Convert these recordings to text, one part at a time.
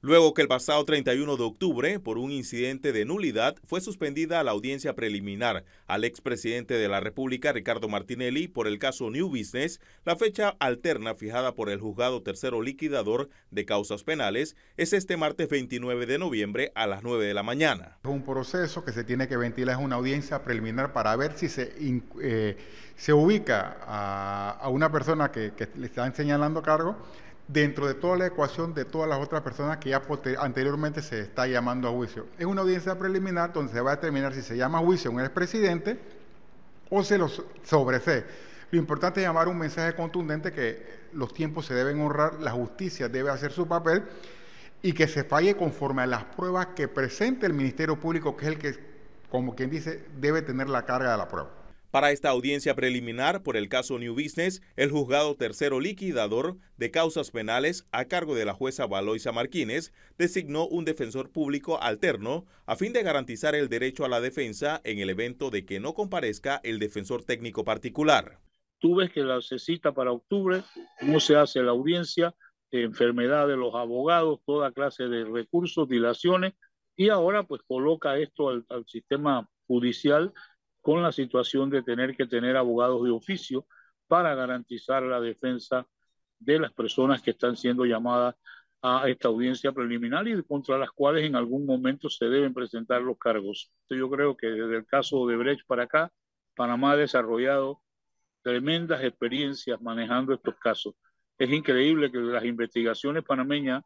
Luego que el pasado 31 de octubre, por un incidente de nulidad, fue suspendida la audiencia preliminar al expresidente de la República, Ricardo Martinelli, por el caso New Business, la fecha alterna fijada por el juzgado tercero liquidador de causas penales es este martes 29 de noviembre a las 9 de la mañana. Es un proceso que se tiene que ventilar, es una audiencia preliminar para ver si se, eh, se ubica a, una persona que, que le están señalando cargo dentro de toda la ecuación de todas las otras personas que ya anteriormente se está llamando a juicio. Es una audiencia preliminar donde se va a determinar si se llama a juicio un expresidente o se lo sobresee. Lo importante es llamar un mensaje contundente que los tiempos se deben honrar, la justicia debe hacer su papel y que se falle conforme a las pruebas que presente el Ministerio Público, que es el que, como quien dice, debe tener la carga de la prueba. Para esta audiencia preliminar por el caso New Business, el juzgado tercero liquidador de causas penales a cargo de la jueza Valoisa Martínez designó un defensor público alterno a fin de garantizar el derecho a la defensa en el evento de que no comparezca el defensor técnico particular. Tú ves que la, se cita para octubre, no se hace la audiencia, enfermedad de los abogados, toda clase de recursos, dilaciones, y ahora pues coloca esto al sistema judicial con la situación de tener que tener abogados de oficio para garantizar la defensa de las personas que están siendo llamadas a esta audiencia preliminar y contra las cuales en algún momento se deben presentar los cargos. Yo creo que desde el caso de Brecht para acá, Panamá ha desarrollado tremendas experiencias manejando estos casos. Es increíble que las investigaciones panameñas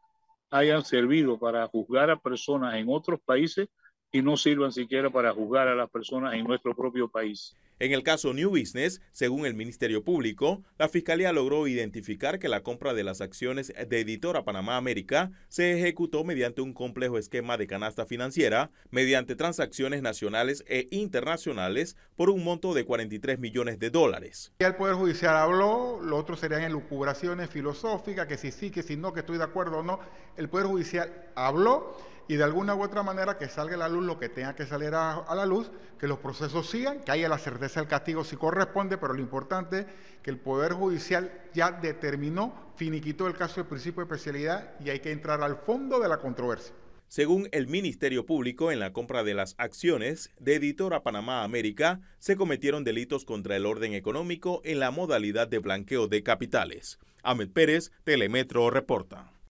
hayan servido para juzgar a personas en otros países y no sirvan siquiera para juzgar a las personas en nuestro propio país. En el caso New Business, según el Ministerio Público, la Fiscalía logró identificar que la compra de las acciones de Editora Panamá América se ejecutó mediante un complejo esquema de canasta financiera, mediante transacciones nacionales e internacionales por un monto de 43 millones de dólares. Ya el Poder Judicial habló, lo otro serían elucubraciones filosóficas, que si sí, que si no, que estoy de acuerdo o no. El Poder Judicial habló y de alguna u otra manera que salga a la luz lo que tenga que salir a, la luz, que los procesos sigan, que haya la certeza del castigo si corresponde, pero lo importante es que el Poder Judicial ya determinó, finiquitó el caso de principio de especialidad y hay que entrar al fondo de la controversia. Según el Ministerio Público, en la compra de las acciones de Editora Panamá América se cometieron delitos contra el orden económico en la modalidad de blanqueo de capitales. Ahmed Pérez, Telemetro, reporta.